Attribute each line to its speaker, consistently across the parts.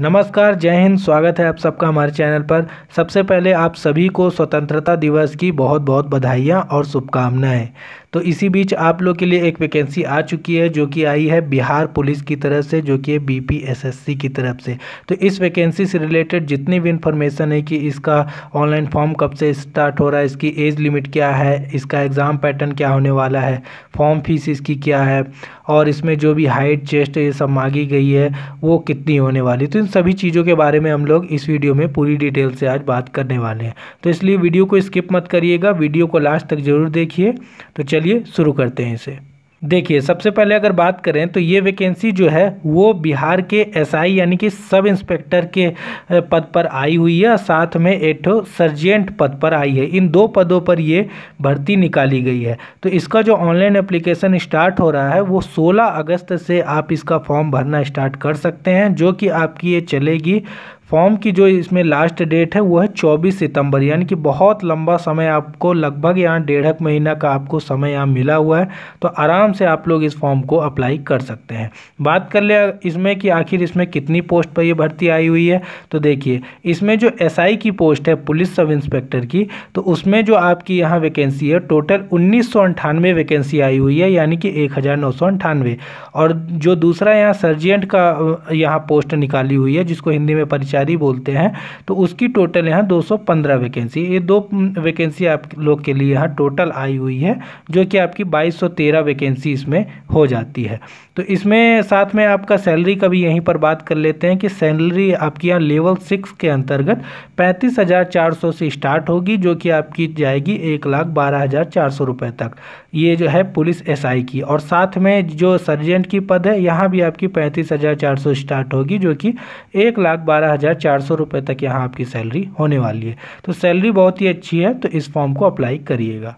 Speaker 1: नमस्कार जय हिंद स्वागत है आप सबका हमारे चैनल पर सबसे पहले आप सभी को स्वतंत्रता दिवस की बहुत बहुत बधाइयाँ और शुभकामनाएं तो इसी बीच आप लोग के लिए एक वैकेंसी आ चुकी है जो कि आई है बिहार पुलिस की तरफ से जो कि है बीपीएसएससी की तरफ से तो इस वैकेंसी से रिलेटेड जितनी भी इन्फॉर्मेशन है कि इसका ऑनलाइन फॉर्म कब से स्टार्ट हो रहा है इसकी एज लिमिट क्या है इसका एग्ज़ाम पैटर्न क्या होने वाला है फॉर्म फीस इसकी क्या है और इसमें जो भी हाइट चेस्ट ये सब मांगी गई है वो कितनी होने वाली तो इन सभी चीज़ों के बारे में हम लोग इस वीडियो में पूरी डिटेल से आज बात करने वाले हैं तो इसलिए वीडियो को स्किप मत करिएगा वीडियो को लास्ट तक ज़रूर देखिए तो चलिए शुरू करते हैं इसे देखिए सबसे पहले अगर बात करें तो ये वैकेंसी जो है वो बिहार के एसआई यानी कि सब इंस्पेक्टर के पद पर आई हुई है साथ में एठो सर्जेंट पद पर आई है इन दो पदों पर ये भर्ती निकाली गई है तो इसका जो ऑनलाइन एप्लीकेशन स्टार्ट हो रहा है वो 16 अगस्त से आप इसका फॉर्म भरना स्टार्ट कर सकते हैं जो कि आपकी ये चलेगी फॉर्म की जो इसमें लास्ट डेट है वो है 24 सितंबर यानी कि बहुत लंबा समय आपको लगभग यहाँ डेढ़ महीना का आपको समय यहाँ मिला हुआ है तो आराम से आप लोग इस फॉर्म को अप्लाई कर सकते हैं बात कर ले इसमें कि आखिर इसमें कितनी पोस्ट पर ये भर्ती आई हुई है तो देखिए इसमें जो एस की पोस्ट है पुलिस सब इंस्पेक्टर की तो उसमें जो आपकी यहाँ वैकेंसी है टोटल उन्नीस वैकेंसी आई हुई है यानी कि एक और जो दूसरा यहाँ सर्जियंट का यहाँ पोस्ट निकाली हुई है जिसको हिंदी में परिचय कर्मचारी बोलते हैं तो उसकी टोटल यहाँ 215 वैकेंसी ये दो वैकेंसी आप लोग के लिए यहाँ टोटल आई हुई है जो कि आपकी 2213 वैकेंसी इसमें हो जाती है तो इसमें साथ में आपका सैलरी का भी यहीं पर बात कर लेते हैं कि सैलरी आपकी यहाँ लेवल सिक्स के अंतर्गत पैंतीस हज़ार चार सौ से स्टार्ट होगी जो कि आपकी जाएगी एक लाख बारह हज़ार चार सौ रुपये तक ये जो है पुलिस एसआई की और साथ में जो सर्जेंट की पद है यहाँ भी आपकी पैंतीस हज़ार चार सौ स्टार्ट होगी जो कि एक लाख बारह हज़ार चार सौ रुपये तक यहाँ आपकी सैलरी होने वाली है तो सैलरी बहुत ही अच्छी है तो इस फॉर्म को अप्लाई करिएगा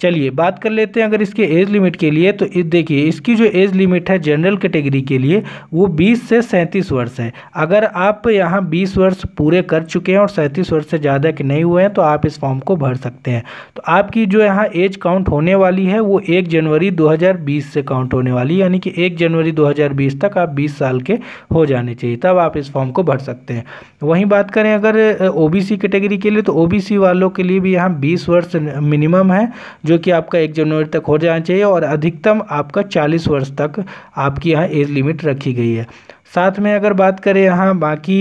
Speaker 1: चलिए बात कर लेते हैं अगर इसके एज लिमिट के लिए तो देखिए इसकी जो एज लिमिट है जनरल कैटेगरी के, लिए वो 20 से 37 वर्ष है अगर आप यहाँ 20 वर्ष पूरे कर चुके हैं और 37 वर्ष से ज़्यादा के नहीं हुए हैं तो आप इस फॉर्म को भर सकते हैं तो आपकी जो यहाँ एज काउंट होने वाली है वो एक जनवरी दो से काउंट होने वाली यानी कि एक जनवरी दो तक आप बीस साल के हो जाने चाहिए तब आप इस फॉर्म को भर सकते हैं वहीं बात करें अगर ओ कैटेगरी के लिए तो ओ वालों के लिए भी यहाँ बीस वर्ष मिनिमम है जो कि आपका एक जनवरी तक हो जाना चाहिए और अधिकतम आपका चालीस वर्ष तक आपकी यहाँ एज लिमिट रखी गई है साथ में अगर बात करें यहाँ बाकी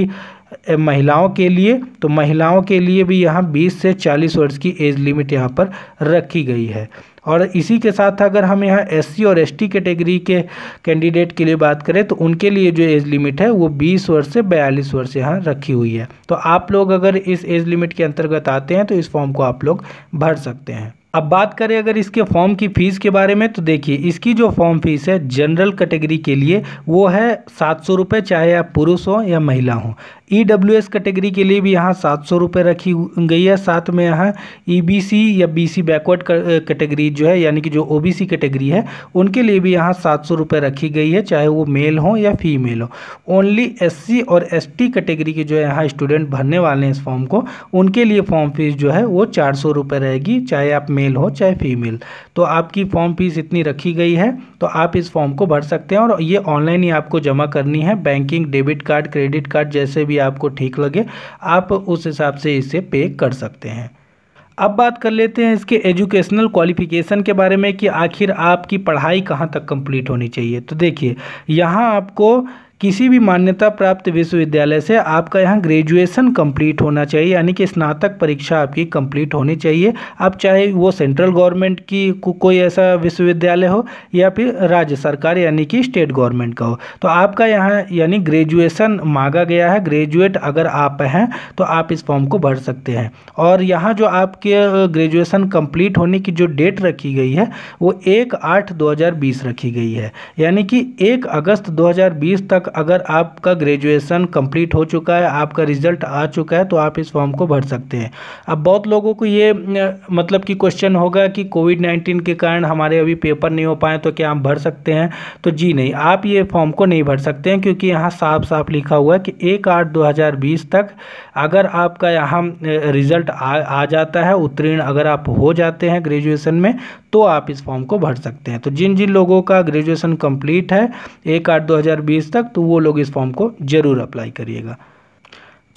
Speaker 1: महिलाओं के लिए तो महिलाओं के लिए भी यहाँ 20 से 40 वर्ष की एज लिमिट यहाँ पर रखी गई है और इसी के साथ अगर हम यहाँ एस और एस कैटेगरी के कैंडिडेट के लिए बात करें तो उनके लिए जो एज लिमिट है वो 20 वर्ष से 42 वर्ष यहाँ रखी हुई है तो आप लोग अगर इस एज लिमिट के अंतर्गत आते हैं तो इस फॉर्म को आप लोग भर सकते हैं अब बात करें अगर इसके फॉर्म की फ़ीस के बारे में तो देखिए इसकी जो फॉर्म फ़ीस है जनरल कैटेगरी के लिए वो है सात सौ रुपये चाहे आप पुरुष हों या महिला हों ई डब्ल्यू एस कैटेगरी के लिए भी यहाँ सात सौ रुपये रखी गई है साथ में यहाँ ई बी सी या बी सी बैकवर्ड कैटेगरी जो है यानी कि जो ओ बी सी कैटेगरी है उनके लिए भी यहाँ सात सौ रुपये रखी गई है चाहे वो मेल हो या फीमेल हो ओनली एस सी और एस टी कैटेगरी के जो है यहाँ स्टूडेंट भरने वाले हैं इस फॉर्म को उनके लिए फॉर्म फीस जो है वो चार सौ रुपये रहेगी चाहे आप मेल हो चाहे फीमेल तो आपकी फॉर्म फीस इतनी रखी गई है तो आप इस फॉर्म को भर सकते हैं और ये ऑनलाइन ही आपको जमा करनी है banking debit card credit card जैसे भी भी आपको ठीक लगे आप उस हिसाब से इसे पे कर सकते हैं अब बात कर लेते हैं इसके एजुकेशनल क्वालिफ़िकेशन के बारे में कि आखिर आपकी पढ़ाई कहाँ तक कंप्लीट होनी चाहिए तो देखिए यहाँ आपको किसी भी मान्यता प्राप्त विश्वविद्यालय से आपका यहाँ ग्रेजुएशन कंप्लीट होना चाहिए यानी कि स्नातक परीक्षा आपकी कंप्लीट होनी चाहिए आप चाहे वो सेंट्रल गवर्नमेंट की को, कोई ऐसा विश्वविद्यालय हो या फिर राज्य सरकार यानी कि स्टेट गवर्नमेंट का हो तो आपका यहाँ यानी ग्रेजुएशन मांगा गया है ग्रेजुएट अगर आप हैं तो आप इस फॉर्म को भर सकते हैं और यहाँ जो आपके ग्रेजुएसन कम्प्लीट होने की जो डेट रखी गई है वो एक आठ दो रखी गई है यानी कि एक अगस्त दो तक तक अगर आपका ग्रेजुएशन कंप्लीट हो चुका है आपका रिजल्ट आ चुका है तो आप इस फॉर्म को भर सकते हैं अब बहुत लोगों को ये मतलब कि क्वेश्चन होगा कि कोविड नाइन्टीन के कारण हमारे अभी पेपर नहीं हो पाए तो क्या हम भर सकते हैं तो जी नहीं आप ये फॉर्म को नहीं भर सकते हैं क्योंकि यहाँ साफ साफ लिखा हुआ है कि एक आठ दो हज़ार बीस तक अगर आपका यहाँ रिजल्ट आ, आ जाता है उत्तीर्ण अगर आप हो जाते हैं ग्रेजुएशन में तो आप इस फॉर्म को भर सकते हैं तो जिन जिन लोगों का ग्रेजुएशन कंप्लीट है एक आठ दो हज़ार बीस तक तो वो लोग इस फॉर्म को ज़रूर अप्लाई करिएगा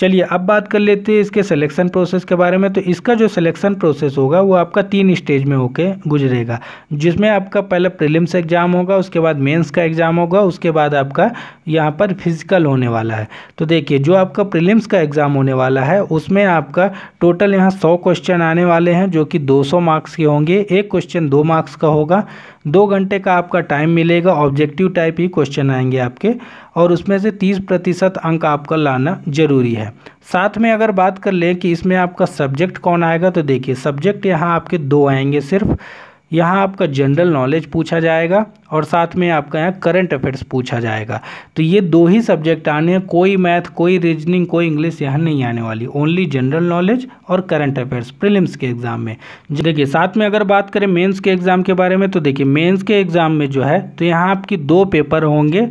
Speaker 1: चलिए अब बात कर लेते हैं इसके सिलेक्शन प्रोसेस के बारे में तो इसका जो सिलेक्शन प्रोसेस होगा वो आपका तीन स्टेज में होके गुजरेगा जिसमें आपका पहले प्रीलिम्स एग्ज़ाम होगा उसके बाद मेंस का एग्ज़ाम होगा उसके बाद आपका यहाँ पर फिजिकल होने वाला है तो देखिए जो आपका प्रीलिम्स का एग्ज़ाम होने वाला है उसमें आपका टोटल यहाँ सौ क्वेश्चन आने वाले हैं जो कि दो मार्क्स के होंगे एक क्वेश्चन दो मार्क्स का होगा दो घंटे का आपका टाइम मिलेगा ऑब्जेक्टिव टाइप ही क्वेश्चन आएंगे आपके और उसमें से तीस प्रतिशत अंक आपका लाना ज़रूरी है साथ में अगर बात कर लें कि इसमें आपका सब्जेक्ट कौन आएगा तो देखिए सब्जेक्ट यहाँ आपके दो आएंगे सिर्फ यहाँ आपका जनरल नॉलेज पूछा जाएगा और साथ में आपका यहाँ करंट अफेयर्स पूछा जाएगा तो ये दो ही सब्जेक्ट आने हैं कोई मैथ कोई रीजनिंग कोई इंग्लिश यहाँ नहीं आने वाली ओनली जनरल नॉलेज और करंट अफेयर्स प्रीलिम्स के एग्ज़ाम में देखिए साथ में अगर बात करें मेंस के एग्ज़ाम के बारे में तो देखिए मेन्स के एग्ज़ाम में जो है तो यहाँ आपकी दो पेपर होंगे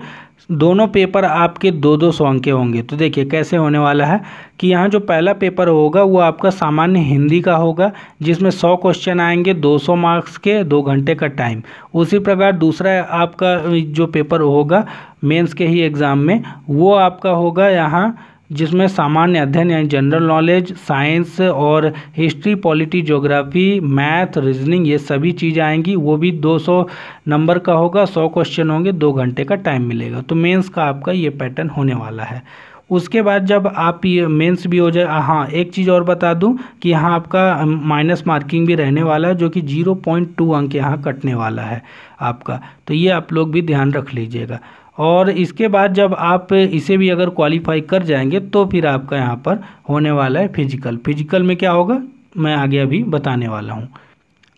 Speaker 1: दोनों पेपर आपके दो दो सौ अंक के होंगे तो देखिए कैसे होने वाला है कि यहाँ जो पहला पेपर होगा वो आपका सामान्य हिंदी का होगा जिसमें सौ क्वेश्चन आएंगे दो सौ मार्क्स के दो घंटे का टाइम उसी प्रकार दूसरा आपका जो पेपर होगा मेंस के ही एग्ज़ाम में वो आपका होगा यहाँ जिसमें सामान्य अध्ययन यानी जनरल नॉलेज साइंस और history polity geography math reasoning ये सभी चीज़ें आएंगी वो भी 200 नंबर का होगा 100 क्वेश्चन होंगे दो घंटे का टाइम मिलेगा तो मेंस का आपका ये पैटर्न होने वाला है उसके बाद जब आप ये मेंस भी हो जाए हाँ एक चीज़ और बता दूं कि यहाँ आपका माइनस मार्किंग भी रहने वाला है जो कि 0.2 अंक यहाँ कटने वाला है आपका तो ये आप लोग भी ध्यान रख लीजिएगा और इसके बाद जब आप इसे भी अगर क्वालिफाई कर जाएंगे तो फिर आपका यहाँ पर होने वाला है फिजिकल फिजिकल में क्या होगा मैं आगे अभी बताने वाला हूँ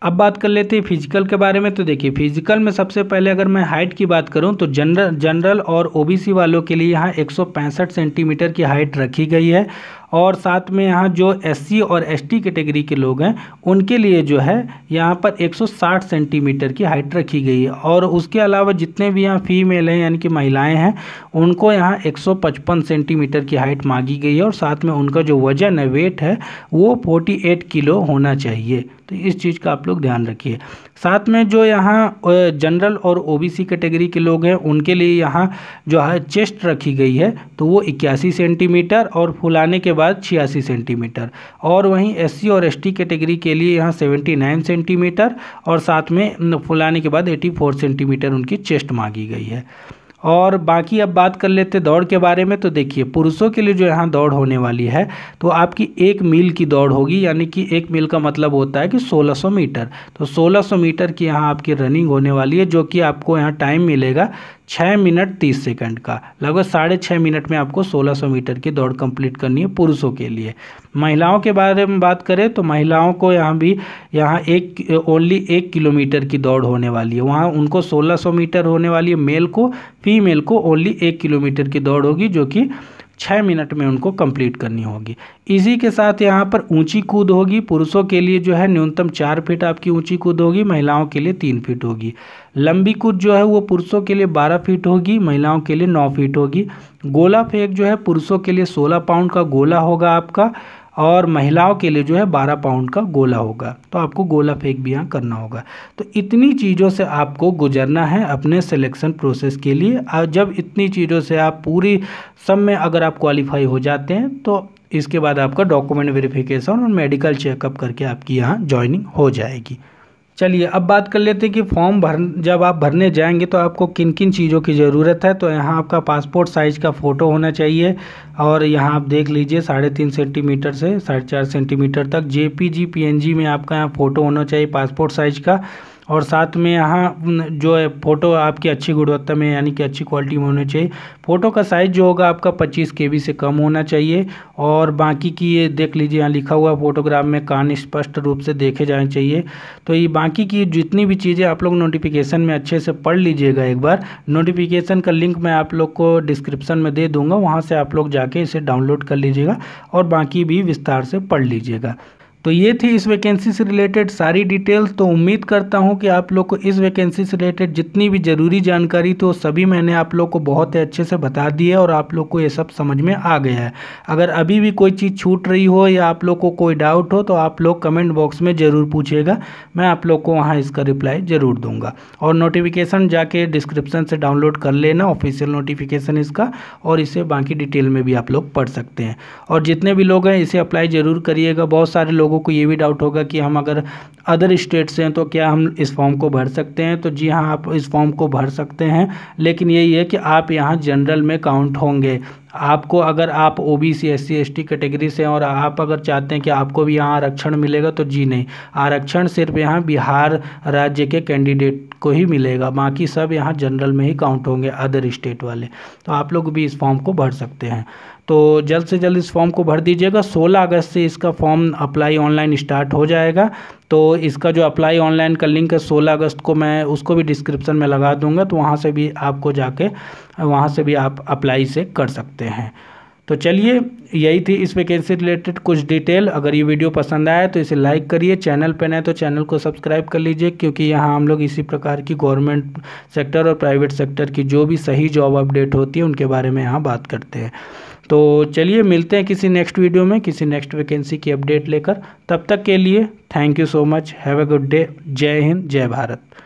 Speaker 1: अब बात कर लेते हैं फिजिकल के बारे में तो देखिए फिजिकल में सबसे पहले अगर मैं हाइट की बात करूं तो जनरल जनरल और ओबीसी वालों के लिए यहाँ 165 सेंटीमीटर की हाइट रखी गई है और साथ में यहाँ जो एस और एस कैटेगरी के लोग हैं उनके लिए जो है यहाँ पर 160 सेंटीमीटर की हाइट रखी गई है और उसके अलावा जितने भी यहाँ फीमेल हैं यानी कि महिलाएं हैं उनको यहाँ 155 सेंटीमीटर की हाइट मांगी गई है और साथ में उनका जो वजन है वेट है वो 48 किलो होना चाहिए तो इस चीज़ का आप लोग ध्यान रखिए साथ में जो यहाँ जनरल और ओबीसी कैटेगरी के लोग हैं उनके लिए यहाँ जो है चेस्ट रखी गई है तो वो इक्यासी सेंटीमीटर और फुलाने के बाद छियासी सेंटीमीटर और वहीं एस और एस कैटेगरी के लिए यहाँ सेवेंटी नाइन सेंटीमीटर और साथ में फुलाने के बाद एटी फोर सेंटीमीटर उनकी चेस्ट मांगी गई है और बाकी अब बात कर लेते दौड़ के बारे में तो देखिए पुरुषों के लिए जो यहाँ दौड़ होने वाली है तो आपकी एक मील की दौड़ होगी यानी कि एक मील का मतलब होता है कि 1600 मीटर तो 1600 मीटर की यहाँ आपकी रनिंग होने वाली है जो कि आपको यहाँ टाइम मिलेगा छः मिनट तीस सेकंड का लगभग साढ़े छः मिनट में आपको 1600 मीटर की दौड़ कंप्लीट करनी है पुरुषों के लिए महिलाओं के बारे में बात करें तो महिलाओं को यहाँ भी यहाँ एक ओनली एक किलोमीटर की दौड़ होने वाली है वहाँ उनको 1600 मीटर होने वाली है मेल को फीमेल को ओनली एक किलोमीटर की दौड़ होगी जो कि छः मिनट में उनको कंप्लीट करनी होगी इसी के साथ यहाँ पर ऊंची कूद होगी पुरुषों के लिए जो है न्यूनतम चार फीट आपकी ऊंची कूद होगी महिलाओं के लिए तीन फीट होगी लंबी कूद जो है वो पुरुषों के लिए बारह फीट होगी महिलाओं के लिए नौ फीट होगी गोला फेंक जो है पुरुषों के लिए सोलह पाउंड का गोला होगा आपका और महिलाओं के लिए जो है बारह पाउंड का गोला होगा तो आपको गोला फेंक भी यहाँ करना होगा तो इतनी चीज़ों से आपको गुजरना है अपने सिलेक्शन प्रोसेस के लिए और जब इतनी चीज़ों से आप पूरी सब में अगर आप क्वालिफाई हो जाते हैं तो इसके बाद आपका डॉक्यूमेंट वेरिफिकेशन और मेडिकल चेकअप करके आपकी यहाँ ज्वाइनिंग हो जाएगी चलिए अब बात कर लेते हैं कि फॉर्म भर जब आप भरने जाएंगे तो आपको किन किन चीज़ों की ज़रूरत है तो यहाँ आपका पासपोर्ट साइज़ का फ़ोटो होना चाहिए और यहाँ आप देख लीजिए साढ़े तीन सेंटीमीटर से साढ़े चार सेंटीमीटर तक जे पी में आपका यहाँ फ़ोटो होना चाहिए पासपोर्ट साइज़ का और साथ में यहाँ जो है फ़ोटो आपकी अच्छी गुणवत्ता में यानी कि अच्छी क्वालिटी में होनी चाहिए फ़ोटो का साइज़ जो होगा आपका पच्चीस के से कम होना चाहिए और बाकी की ये देख लीजिए यहाँ लिखा हुआ फोटोग्राफ में कान स्पष्ट रूप से देखे जाने चाहिए तो ये बाकी की जितनी भी चीज़ें आप लोग नोटिफिकेशन में अच्छे से पढ़ लीजिएगा एक बार नोटिफिकेशन का लिंक मैं आप लोग को डिस्क्रिप्शन में दे दूँगा वहाँ से आप लोग जाके इसे डाउनलोड कर लीजिएगा और बाकी भी विस्तार से पढ़ लीजिएगा तो ये थी इस वैकेंसी से रिलेटेड सारी डिटेल्स तो उम्मीद करता हूँ कि आप लोग को इस वैकेंसी से रिलेटेड जितनी भी ज़रूरी जानकारी थी वो सभी मैंने आप लोग को बहुत ही अच्छे से बता दी है और आप लोग को ये सब समझ में आ गया है अगर अभी भी कोई चीज़ छूट रही हो या आप लोग को कोई डाउट हो तो आप लोग कमेंट बॉक्स में ज़रूर पूछिएगा मैं आप लोग को वहाँ इसका रिप्लाई ज़रूर दूंगा और नोटिफिकेशन जाके डिस्क्रिप्सन से डाउनलोड कर लेना ऑफिशियल नोटिफिकेशन इसका और इसे बाकी डिटेल में भी आप लोग पढ़ सकते हैं और जितने भी लोग हैं इसे अप्लाई ज़रूर करिएगा बहुत सारे लोग लोगों को ये भी डाउट होगा कि हम अगर अदर स्टेट से हैं तो क्या हम इस फॉर्म को भर सकते हैं तो जी हाँ आप इस फॉर्म को भर सकते हैं लेकिन यही है कि आप यहाँ जनरल में काउंट होंगे आपको अगर आप O B C S C S T category से हैं और आप अगर चाहते हैं कि आपको भी यहाँ आरक्षण मिलेगा तो जी नहीं आरक्षण सिर्फ यहाँ बिहार राज्य के कैंडिडेट को ही मिलेगा बाकी सब यहाँ जनरल में ही काउंट होंगे अदर स्टेट वाले तो आप लोग भी इस फॉर्म को भर सकते हैं तो जल्द से जल्द इस फॉर्म को भर दीजिएगा 16 अगस्त से इसका फॉर्म अप्लाई ऑनलाइन स्टार्ट हो जाएगा तो इसका जो अप्लाई ऑनलाइन का लिंक है सोलह अगस्त को मैं उसको भी डिस्क्रिप्शन में लगा दूंगा तो वहाँ से भी आपको जाके वहाँ से भी आप अप्लाई से कर सकते हैं तो चलिए यही थी इस वैकेंसी रिलेटेड कुछ डिटेल अगर ये वीडियो पसंद आया तो इसे लाइक करिए चैनल पर नए तो चैनल को सब्सक्राइब कर लीजिए क्योंकि यहाँ हम लोग इसी प्रकार की गवर्नमेंट सेक्टर और प्राइवेट सेक्टर की जो भी सही जॉब अपडेट होती है उनके बारे में यहाँ बात करते हैं तो चलिए मिलते हैं किसी नेक्स्ट वीडियो में किसी नेक्स्ट वैकेंसी की अपडेट लेकर तब तक के लिए thank you so much have a good day जय हिंद जय भारत